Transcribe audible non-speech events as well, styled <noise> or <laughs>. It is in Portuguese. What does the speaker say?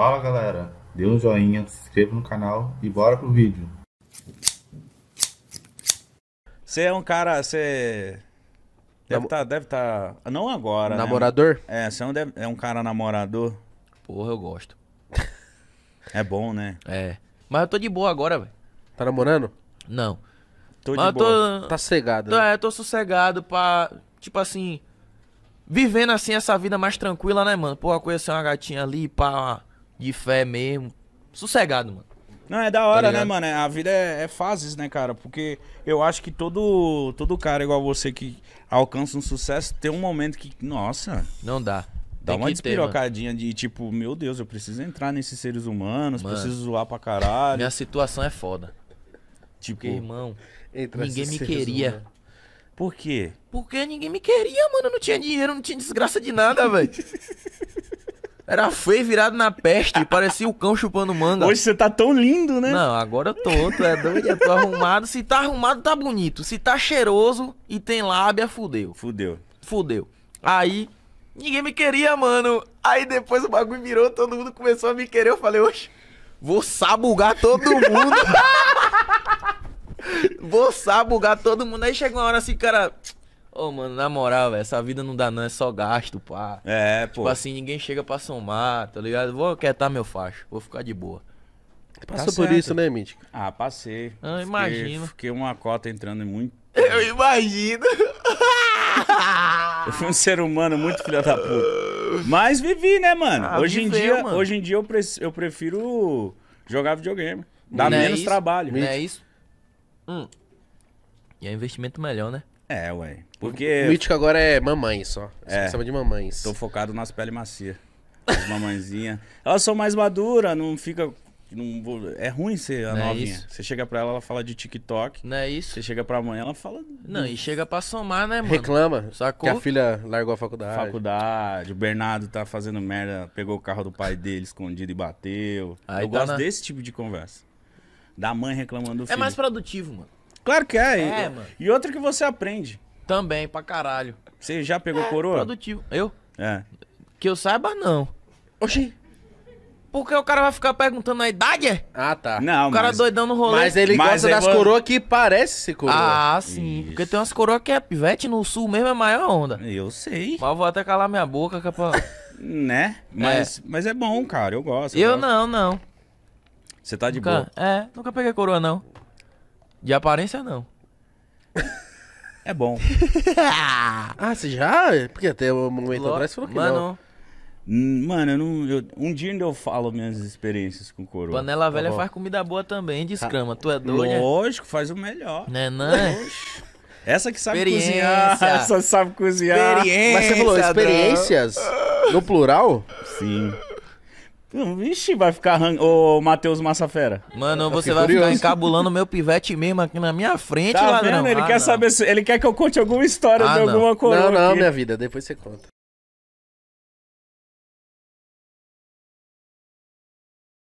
Fala galera, dê um joinha, se inscreva no canal e bora pro vídeo. Você é um cara, você deve estar, tá, deve tá, não agora. Né? Namorador? Né? É, você é um, é um cara namorador. Porra, eu gosto. <laughs> é bom, né? É. Mas eu tô de boa agora, velho. Tá namorando? Não. Tô Mas de boa. Tô... Tá cegado. Tô, né? É, tô sossegado pra. Tipo assim. Vivendo assim essa vida mais tranquila, né, mano? Porra, conhecer uma gatinha ali, pá de fé mesmo. Sossegado, mano. Não, é da hora, tá né, mano? É, a vida é, é, fases, né, cara? Porque eu acho que todo, todo cara igual você que alcança um sucesso tem um momento que, nossa. Não dá. Dá uma despirocadinha de tipo, meu Deus, eu preciso entrar nesses seres humanos, mano, preciso zoar pra caralho. Minha situação é foda. Tipo, Porque, irmão, ninguém me queria. Por quê? Porque ninguém me queria, mano. Eu não tinha dinheiro, não tinha desgraça de nada, velho. <laughs> Era feio virado na peste, parecia o cão chupando manga. Hoje você tá tão lindo, né? Não, agora eu tô, tu é doido, eu tô arrumado. Se tá arrumado, tá bonito. Se tá cheiroso e tem lábia, fudeu. Fudeu. Fudeu. Aí, ninguém me queria, mano. Aí depois o bagulho virou, todo mundo começou a me querer. Eu falei, oxe, vou sabugar todo mundo. <laughs> vou sabugar todo mundo. Aí chegou uma hora assim, cara, Ô, oh, mano, na moral, velho, essa vida não dá não, é só gasto, pá. É, tipo pô. Tipo assim, ninguém chega pra somar, tá ligado? Vou quietar meu facho, vou ficar de boa. Tá passou tá por isso, né, Mítico? Ah, passei. Ah, imagina. Fiquei uma cota entrando em muito. <laughs> Eu imagino. Eu fui um ser humano muito filho da puta. Mas vivi, né, mano? Ah, hoje, em dia, eu, mano. hoje em dia eu, pre eu prefiro jogar videogame. Dá não é menos é trabalho. Não é isso? Hum. E é investimento melhor, né? É, ué. Porque. O mítico agora é mamãe só. É. Chama de mamães. Tô focado nas peles macias. As mamãezinhas. Elas são mais maduras, não fica. Não, é ruim ser a não é novinha. É você chega pra ela, ela fala de TikTok. Não é isso. Você chega pra mãe, ela fala. Não, e chega pra somar, né, mano? Reclama. Sacou? Que a filha largou a faculdade. Faculdade. O Bernardo tá fazendo merda, pegou o carro do pai dele escondido e bateu. Aí Eu tá gosto na... desse tipo de conversa. Da mãe reclamando do filho. É mais produtivo, mano. Claro que é. É, e, mano. E outra que você aprende. Também, pra caralho. Você já pegou é, coroa? Produtivo. Eu? É. Que eu saiba, não. Oxi. Porque o cara vai ficar perguntando a idade, é? Ah, tá. Não, O cara mas... doidão no rolê. Mas ele mas gosta das vou... coroas que parece ser coroa. Ah, sim. Isso. Porque tem umas coroas que é pivete no sul mesmo, é maior onda. Eu sei. Mas eu vou até calar minha boca, que é pra... <laughs> né? Mas é. mas é bom, cara. Eu gosto. Eu, eu gosto. não, não. Você tá de nunca, boa. É, nunca peguei coroa, não. De aparência, não. É bom. <laughs> ah, você já? Porque até o momento Ló... atrás falou que Mano, não. Hum, mano, eu não, eu, um dia ainda eu falo minhas experiências com coroa. Panela tá velha tá faz comida boa também, descrama. Tá. Tu é doido? Né? Lógico, faz o melhor. Né, não? É, não? Essa que sabe cozinhar, <laughs> essa sabe cozinhar. Experiência, Mas você falou experiências? No plural? Sim. Vixe, vai ficar hang... ô Matheus Massafera. Mano, você vai curioso. ficar encabulando meu pivete mesmo aqui na minha frente, tá ladrão. Vendo? Ele ah, quer não. saber se... Ele quer que eu conte alguma história ah, de alguma coisa. Não, não, aqui. minha vida, depois você conta.